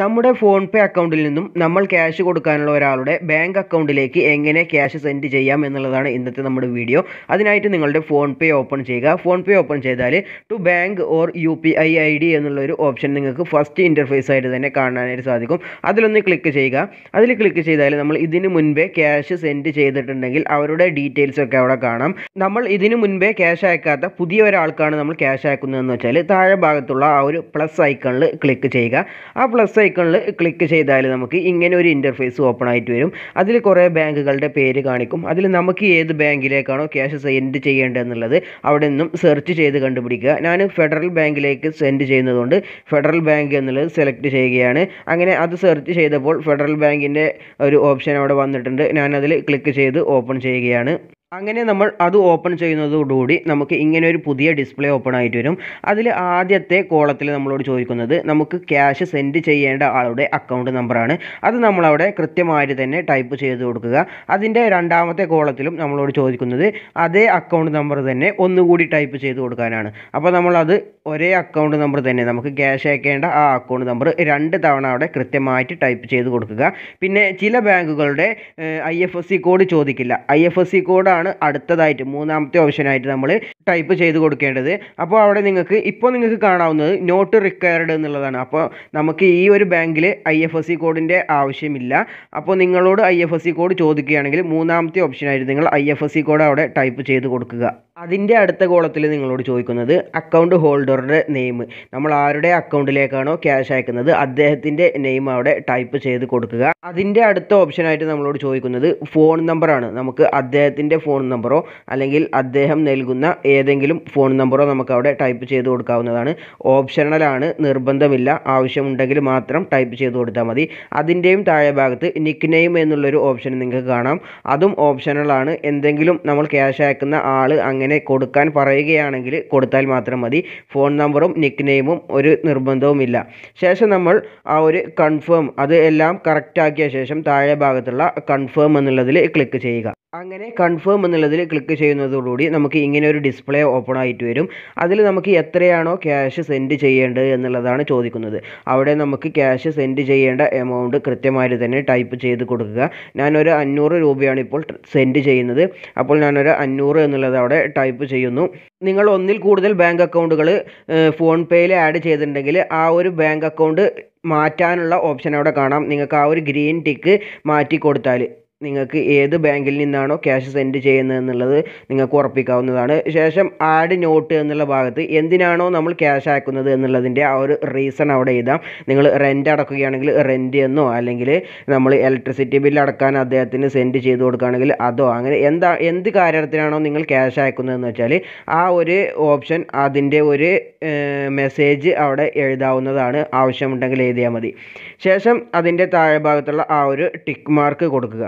നമ്മുടെ ഫോൺ പേ അക്കൗണ്ടിൽ നിന്നും നമ്മൾ ക്യാഷ് കൊടുക്കാനുള്ള ഒരാളുടെ ബാങ്ക് അക്കൗണ്ടിലേക്ക് എങ്ങനെ ക്യാഷ് സെൻഡ് ചെയ്യാം എന്നുള്ളതാണ് ഇന്നത്തെ നമ്മുടെ വീഡിയോ അതിനായിട്ട് നിങ്ങളുടെ ഫോൺ പേ ഓപ്പൺ ചെയ്യുക ഫോൺ പേ ഓപ്പൺ ചെയ്താൽ to bank or U P I I D എന്നുള്ളൊരു ഓപ്ഷൻ നിങ്ങൾക്ക് ഫസ്റ്റ് ഇൻ്റർഫേസ് ആയിട്ട് തന്നെ കാണാനായിട്ട് സാധിക്കും അതിലൊന്ന് ക്ലിക്ക് ചെയ്യുക അതിൽ ക്ലിക്ക് ചെയ്താൽ നമ്മൾ ഇതിന് മുൻപേ ക്യാഷ് സെൻഡ് ചെയ്തിട്ടുണ്ടെങ്കിൽ അവരുടെ ഡീറ്റെയിൽസ് ഒക്കെ അവിടെ കാണാം നമ്മൾ ഇതിന് മുൻപേ ക്യാഷ് അയക്കാത്ത പുതിയ ഒരാൾക്കാണ് നമ്മൾ ക്യാഷ് അയക്കുന്നതെന്ന് വെച്ചാൽ താഴെ ഭാഗത്തുള്ള ആ ഒരു പ്ലസ് ഐക്കണിൽ ക്ലിക്ക് ചെയ്യുക ആ പ്ലസ് ഐക്കണിൽ ക്ലിക്ക് ചെയ്താൽ നമുക്ക് ഇങ്ങനെ ഒരു ഇൻ്റർഫേസ് ഓപ്പൺ ആയിട്ട് വരും അതിൽ കുറേ ബാങ്കുകളുടെ പേര് കാണിക്കും അതിൽ നമുക്ക് ഏത് ബാങ്കിലേക്കാണോ ക്യാഷ് സെൻഡ് ചെയ്യേണ്ടതെന്നുള്ളത് അവിടെ നിന്നും സെർച്ച് ചെയ്ത് കണ്ടുപിടിക്കുക ഞാൻ ഫെഡറൽ ബാങ്കിലേക്ക് സെൻഡ് ചെയ്യുന്നതുകൊണ്ട് ഫെഡറൽ ബാങ്ക് എന്നുള്ളത് സെലക്ട് ചെയ്യുകയാണ് അങ്ങനെ അത് സെർച്ച് ചെയ്തപ്പോൾ ഫെഡറൽ ബാങ്കിൻ്റെ ഒരു ഓപ്ഷൻ അവിടെ വന്നിട്ടുണ്ട് ഞാനതിൽ ക്ലിക്ക് ചെയ്ത് ഓപ്പൺ ചെയ്യുകയാണ് അങ്ങനെ നമ്മൾ അത് ഓപ്പൺ ചെയ്യുന്നതോടുകൂടി നമുക്ക് ഇങ്ങനെ ഒരു പുതിയ ഡിസ്പ്ലേ ഓപ്പൺ ആയിട്ട് വരും അതിൽ ആദ്യത്തെ കോളത്തിൽ നമ്മളോട് ചോദിക്കുന്നത് നമുക്ക് ക്യാഷ് സെൻഡ് ചെയ്യേണ്ട ആളുടെ അക്കൗണ്ട് നമ്പറാണ് അത് നമ്മളവിടെ കൃത്യമായിട്ട് തന്നെ ടൈപ്പ് ചെയ്ത് കൊടുക്കുക അതിൻ്റെ രണ്ടാമത്തെ കോളത്തിലും നമ്മളോട് ചോദിക്കുന്നത് അതേ അക്കൗണ്ട് നമ്പർ തന്നെ ഒന്നുകൂടി ടൈപ്പ് ചെയ്ത് കൊടുക്കാനാണ് അപ്പോൾ നമ്മളത് ഒരേ അക്കൗണ്ട് നമ്പർ തന്നെ നമുക്ക് ക്യാഷ് അയക്കേണ്ട ആ അക്കൗണ്ട് നമ്പർ രണ്ട് തവണ അവിടെ കൃത്യമായിട്ട് ടൈപ്പ് ചെയ്ത് കൊടുക്കുക പിന്നെ ചില ബാങ്കുകളുടെ ഐ കോഡ് ചോദിക്കില്ല ഐ കോഡാണ് ആണ് അടുത്തതായിട്ട് മൂന്നാമത്തെ ഓപ്ഷനായിട്ട് നമ്മൾ ടൈപ്പ് ചെയ്ത് കൊടുക്കേണ്ടത് അപ്പോൾ അവിടെ നിങ്ങൾക്ക് ഇപ്പോൾ നിങ്ങൾക്ക് കാണാവുന്നത് നോട്ട് റിക്വയർഡ് എന്നുള്ളതാണ് അപ്പോൾ നമുക്ക് ഈ ഒരു ബാങ്കിൽ ഐ എഫ് എസ് സി കോഡിൻ്റെ ആവശ്യമില്ല അപ്പോൾ നിങ്ങളോട് I F S C code ചോദിക്കുകയാണെങ്കിൽ മൂന്നാമത്തെ ഓപ്ഷനായിട്ട് നിങ്ങൾ I F S C code അവിടെ ടൈപ്പ് ചെയ്ത് കൊടുക്കുക അതിൻ്റെ അടുത്ത കോളത്തിൽ നിങ്ങളോട് ചോദിക്കുന്നത് അക്കൗണ്ട് ഹോൾഡറുടെ നെയിം നമ്മൾ ആരുടെ അക്കൗണ്ടിലേക്കാണോ ക്യാഷ് അയക്കുന്നത് അദ്ദേഹത്തിൻ്റെ നെയിം അവിടെ ടൈപ്പ് ചെയ്ത് കൊടുക്കുക അതിൻ്റെ അടുത്ത ഓപ്ഷനായിട്ട് നമ്മളോട് ചോദിക്കുന്നത് ഫോൺ നമ്പറാണ് നമുക്ക് അദ്ദേഹത്തിൻ്റെ ഫോൺ നമ്പറോ അല്ലെങ്കിൽ അദ്ദേഹം നൽകുന്ന ഏതെങ്കിലും ഫോൺ നമ്പറോ നമുക്ക് അവിടെ ടൈപ്പ് ചെയ്ത് കൊടുക്കാവുന്നതാണ് ഓപ്ഷണലാണ് നിർബന്ധമില്ല ആവശ്യമുണ്ടെങ്കിൽ മാത്രം ടൈപ്പ് ചെയ്ത് കൊടുത്താൽ മതി അതിൻ്റെയും താഴെ ഭാഗത്ത് നിക്ക് നെയിം എന്നുള്ളൊരു ഓപ്ഷൻ നിങ്ങൾക്ക് കാണാം അതും ഓപ്ഷണലാണ് എന്തെങ്കിലും നമ്മൾ ക്യാഷ് അയക്കുന്ന ആൾ അങ്ങനെ അങ്ങനെ കൊടുക്കാൻ പറയുകയാണെങ്കിൽ കൊടുത്താൽ മാത്രം മതി ഫോൺ നമ്പറും നിക്ക് നെയിമും ഒരു നിർബന്ധവുമില്ല ശേഷം നമ്മൾ ആ ഒരു കൺഫേം അത് എല്ലാം കറക്റ്റ് ആക്കിയ ശേഷം താഴെ ഭാഗത്തുള്ള കൺഫേം എന്നുള്ളതിൽ ക്ലിക്ക് ചെയ്യുക അങ്ങനെ കൺഫേം എന്നുള്ളതിൽ ക്ലിക്ക് ചെയ്യുന്നതോടുകൂടി നമുക്ക് ഇങ്ങനെ ഒരു ഡിസ്പ്ലേ ഓപ്പൺ ആയിട്ട് വരും അതിൽ നമുക്ക് എത്രയാണോ ക്യാഷ് സെൻഡ് ചെയ്യേണ്ടത് എന്നുള്ളതാണ് ചോദിക്കുന്നത് അവിടെ നമുക്ക് ക്യാഷ് സെൻഡ് ചെയ്യേണ്ട എമൗണ്ട് കൃത്യമായിട്ട് തന്നെ ടൈപ്പ് ചെയ്ത് കൊടുക്കുക ഞാനൊരു അഞ്ഞൂറ് രൂപയാണ് ഇപ്പോൾ സെൻഡ് ചെയ്യുന്നത് അപ്പോൾ ഞാനൊരു അഞ്ഞൂറ് എന്നുള്ളത് അവിടെ ടൈപ്പ് ചെയ്യുന്നു നിങ്ങൾ ഒന്നിൽ കൂടുതൽ ബാങ്ക് അക്കൗണ്ടുകൾ ഫോൺ പേയിൽ ആഡ് ചെയ്തിട്ടുണ്ടെങ്കിൽ ആ ഒരു ബാങ്ക് അക്കൗണ്ട് മാറ്റാനുള്ള ഓപ്ഷൻ അവിടെ കാണാം നിങ്ങൾക്ക് ആ ഒരു ഗ്രീൻ ടിക്ക് മാറ്റി കൊടുത്താൽ നിങ്ങൾക്ക് ഏത് ബാങ്കിൽ നിന്നാണോ ക്യാഷ് സെൻഡ് ചെയ്യുന്നത് എന്നുള്ളത് നിങ്ങൾക്ക് ഉറപ്പിക്കാവുന്നതാണ് ശേഷം ആഡ് നോട്ട് എന്നുള്ള ഭാഗത്ത് എന്തിനാണോ നമ്മൾ ക്യാഷ് അയക്കുന്നത് എന്നുള്ളതിൻ്റെ ആ ഒരു റീസൺ അവിടെ എഴുതാം നിങ്ങൾ റെൻ്റ് അടക്കുകയാണെങ്കിൽ റെൻ്റ് എന്നോ അല്ലെങ്കിൽ നമ്മൾ ഇലക്ട്രിസിറ്റി ബിൽ അടക്കാൻ അദ്ദേഹത്തിന് സെൻഡ് ചെയ്ത് കൊടുക്കുകയാണെങ്കിൽ അതോ അങ്ങനെ എന്താ എന്ത് കാര്യത്തിനാണോ നിങ്ങൾ ക്യാഷ് അയക്കുന്നതെന്ന് വെച്ചാൽ ആ ഒരു ഓപ്ഷൻ അതിൻ്റെ ഒരു മെസ്സേജ് അവിടെ എഴുതാവുന്നതാണ് ആവശ്യമുണ്ടെങ്കിൽ എഴുതിയാൽ മതി ശേഷം അതിൻ്റെ താഴെ ഭാഗത്തുള്ള ആ ഒരു ടിക്ക് മാർക്ക് കൊടുക്കുക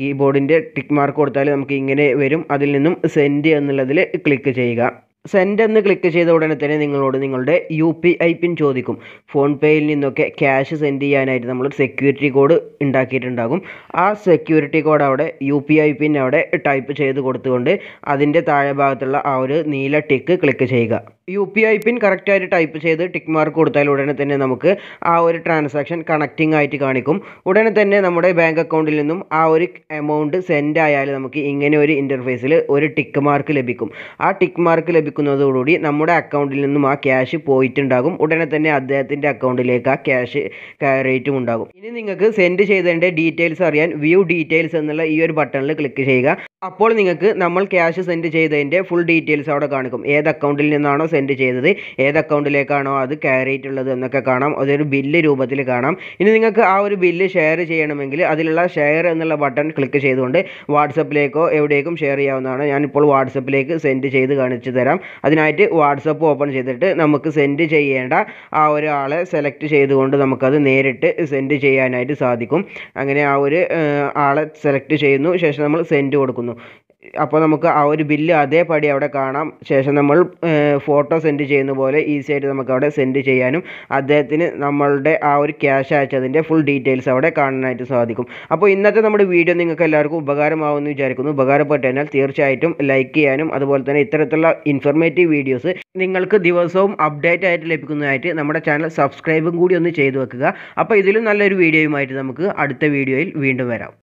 കീബോർഡിൻ്റെ ടിക്ക് മാർക്ക് കൊടുത്താൽ നമുക്ക് ഇങ്ങനെ വരും അതിൽ നിന്നും സെൻഡ് എന്നുള്ളതിൽ ക്ലിക്ക് ചെയ്യുക സെൻഡ് എന്ന് ക്ലിക്ക് ചെയ്ത ഉടനെ തന്നെ നിങ്ങളോട് നിങ്ങളുടെ യു പി ഐ പിൻ ചോദിക്കും ഫോൺ പേയിൽ നിന്നൊക്കെ ക്യാഷ് സെൻഡ് ചെയ്യാനായിട്ട് നമ്മൾ സെക്യൂരിറ്റി കോഡ് ഉണ്ടാക്കിയിട്ടുണ്ടാകും ആ സെക്യൂരിറ്റി കോഡ് അവിടെ യു പി ഐ പിൻ അവിടെ ടൈപ്പ് ചെയ്ത് കൊടുത്തുകൊണ്ട് അതിൻ്റെ താഴെ ഭാഗത്തുള്ള ആ ഒരു നീല ടിക്ക് ക്ലിക്ക് ചെയ്യുക യു പി ഐ പിൻ കറക്റ്റായിട്ട് ടൈപ്പ് ചെയ്ത് ടിക്ക് മാർക്ക് കൊടുത്താൽ ഉടനെ തന്നെ നമുക്ക് ആ ഒരു ട്രാൻസാക്ഷൻ കണക്റ്റിംഗ് ആയിട്ട് കാണിക്കും ഉടനെ തന്നെ നമ്മുടെ ബാങ്ക് അക്കൗണ്ടിൽ നിന്നും ആ ഒരു എമൗണ്ട് സെൻഡ് ആയാൽ നമുക്ക് ഇങ്ങനെ ഒരു ഇൻ്റർഫേസിൽ ഒരു ടിക്ക് മാർക്ക് ലഭിക്കും ആ ടിക്ക് മാർക്ക് ലഭിക്കുന്നതോടുകൂടി നമ്മുടെ അക്കൗണ്ടിൽ നിന്നും ആ ക്യാഷ് പോയിട്ടുണ്ടാകും ഉടനെ തന്നെ അദ്ദേഹത്തിൻ്റെ അക്കൗണ്ടിലേക്ക് ആ ക്യാഷ് റേറ്റും ഉണ്ടാകും ഇനി നിങ്ങൾക്ക് സെൻഡ് ചെയ്തതിൻ്റെ ഡീറ്റെയിൽസ് അറിയാൻ വ്യൂ ഡീറ്റെയിൽസ് എന്നുള്ള ഈ ഒരു ബട്ടണിൽ ക്ലിക്ക് ചെയ്യുക അപ്പോൾ നിങ്ങൾക്ക് നമ്മൾ ക്യാഷ് സെൻഡ് ചെയ്തതിൻ്റെ ഫുൾ ഡീറ്റെയിൽസ് അവിടെ കാണിക്കും ഏത് അക്കൗണ്ടിൽ നിന്നാണോ സെൻഡ് ചെയ്തത് ഏത് അക്കൗണ്ടിലേക്കാണോ അത് കയറിയിട്ടുള്ളത് എന്നൊക്കെ കാണാം അതൊരു ബില്ല് രൂപത്തിൽ കാണാം ഇനി നിങ്ങൾക്ക് ആ ഒരു ബില്ല് ഷെയർ ചെയ്യണമെങ്കിൽ അതിലുള്ള ഷെയർ എന്നുള്ള ബട്ടൺ ക്ലിക്ക് ചെയ്തുകൊണ്ട് വാട്സപ്പിലേക്കോ എവിടേക്കും ഷെയർ ചെയ്യാവുന്നതാണ് ഞാനിപ്പോൾ വാട്സപ്പിലേക്ക് സെൻഡ് ചെയ്ത് കാണിച്ചു തരാം അതിനായിട്ട് വാട്സപ്പ് ഓപ്പൺ ചെയ്തിട്ട് നമുക്ക് സെൻഡ് ചെയ്യേണ്ട ആ ഒരാളെ സെലക്ട് ചെയ്തുകൊണ്ട് നമുക്കത് നേരിട്ട് സെൻഡ് ചെയ്യാനായിട്ട് സാധിക്കും അങ്ങനെ ആ ഒരു ആളെ സെലക്ട് ചെയ്യുന്നു ശേഷം നമ്മൾ സെൻഡ് കൊടുക്കുന്നു ഉണ്ടായിരുന്നു അപ്പോൾ നമുക്ക് ആ ഒരു ബില്ല് അതേപടി അവിടെ കാണാം ശേഷം നമ്മൾ ഫോട്ടോ സെൻഡ് ചെയ്യുന്ന പോലെ ഈസി ആയിട്ട് നമുക്ക് അവിടെ സെൻഡ് ചെയ്യാനും അദ്ദേഹത്തിന് നമ്മളുടെ ആ ഒരു ക്യാഷ് അയച്ചതിൻ്റെ ഫുൾ ഡീറ്റെയിൽസ് അവിടെ കാണാനായിട്ട് സാധിക്കും അപ്പോൾ ഇന്നത്തെ നമ്മുടെ വീഡിയോ നിങ്ങൾക്ക് എല്ലാവർക്കും ഉപകാരമാവുമെന്ന് വിചാരിക്കുന്നു ഉപകാരപ്പെട്ടു തീർച്ചയായിട്ടും ലൈക്ക് ചെയ്യാനും അതുപോലെ തന്നെ ഇത്തരത്തിലുള്ള ഇൻഫർമേറ്റീവ് വീഡിയോസ് നിങ്ങൾക്ക് ദിവസവും അപ്ഡേറ്റ് ആയിട്ട് ലഭിക്കുന്നതായിട്ട് നമ്മുടെ ചാനൽ സബ്സ്ക്രൈബും കൂടി ഒന്ന് ചെയ്തു വെക്കുക അപ്പോൾ ഇതിലും നല്ലൊരു വീഡിയോയുമായിട്ട് നമുക്ക് അടുത്ത വീഡിയോയിൽ വീണ്ടും വരാം